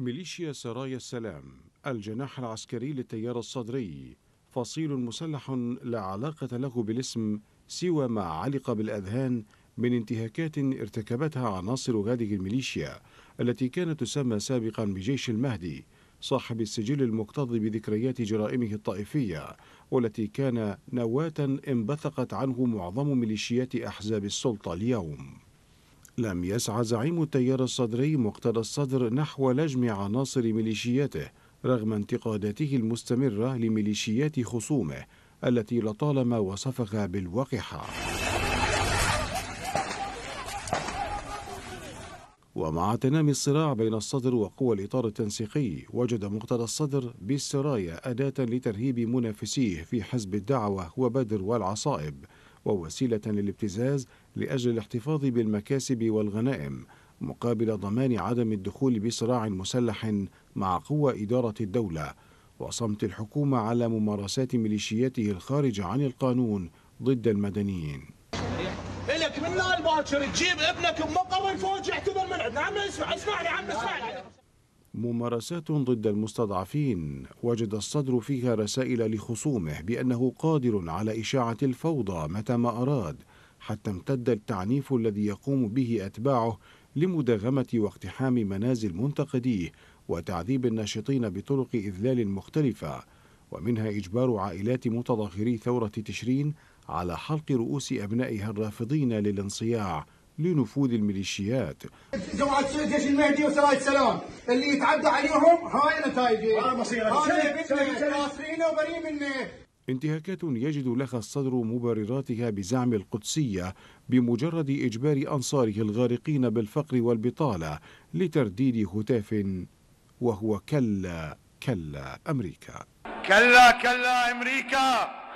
ميليشيا سرايا السلام الجناح العسكري للتيار الصدري فصيل مسلح لا علاقة له بالاسم سوى ما علق بالأذهان من انتهاكات ارتكبتها عناصر هذه الميليشيا التي كانت تسمى سابقا بجيش المهدي صاحب السجل المكتظ بذكريات جرائمه الطائفية والتي كان نواة انبثقت عنه معظم ميليشيات أحزاب السلطة اليوم لم يسعى زعيم التيار الصدري مقتدى الصدر نحو لجم عناصر ميليشياته رغم انتقاداته المستمرة لميليشيات خصومه التي لطالما وصفها بالوقحة ومع تنامي الصراع بين الصدر وقوى الإطار التنسيقي وجد مقتدى الصدر بالسرايا أداة لترهيب منافسيه في حزب الدعوة وبدر والعصائب ووسيلة للابتزاز لأجل الاحتفاظ بالمكاسب والغنائم مقابل ضمان عدم الدخول بصراع مسلح مع قوى إدارة الدولة وصمت الحكومة على ممارسات ميليشياته الخارجة عن القانون ضد المدنيين إلك من الباكر تجيب ابنك بمقر الفوج يعتبر من عم اسمع اسمعني عم اسمعني ممارسات ضد المستضعفين وجد الصدر فيها رسائل لخصومه بأنه قادر على إشاعة الفوضى متى ما أراد حتى امتد التعنيف الذي يقوم به أتباعه لمداغمة واقتحام منازل منتقديه وتعذيب الناشطين بطرق إذلال مختلفة ومنها إجبار عائلات متظاهري ثورة تشرين على حلق رؤوس أبنائها الرافضين للانصياع لنفوذ الميليشيات جماعة الجيش المهدي وسرايا السلام اللي يتعدى عليهم هاي نتائجه هاي مصيره انتهاكات يجد لها الصدر مبرراتها بزعم القدسية بمجرد إجبار أنصاره الغارقين بالفقر والبطالة لترديد هتاف وهو كلا كلا أمريكا كلا كلا أمريكا